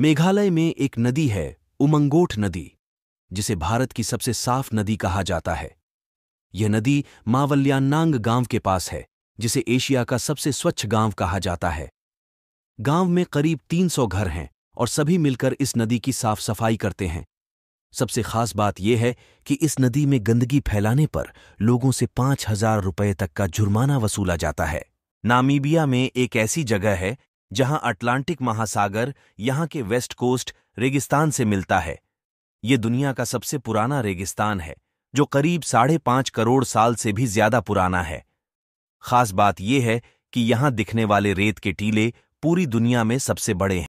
मेघालय में एक नदी है उमंगोट नदी जिसे भारत की सबसे साफ नदी कहा जाता है यह नदी मावल्यान्नांग गांव के पास है जिसे एशिया का सबसे स्वच्छ गांव कहा जाता है गांव में करीब 300 घर हैं और सभी मिलकर इस नदी की साफ सफाई करते हैं सबसे खास बात यह है कि इस नदी में गंदगी फैलाने पर लोगों से पांच हजार रुपये तक का जुर्माना वसूला जाता है नामीबिया में एक ऐसी जगह है जहां अटलांटिक महासागर यहां के वेस्ट कोस्ट रेगिस्तान से मिलता है ये दुनिया का सबसे पुराना रेगिस्तान है जो करीब साढ़े पांच करोड़ साल से भी ज्यादा पुराना है खास बात यह है कि यहां दिखने वाले रेत के टीले पूरी दुनिया में सबसे बड़े हैं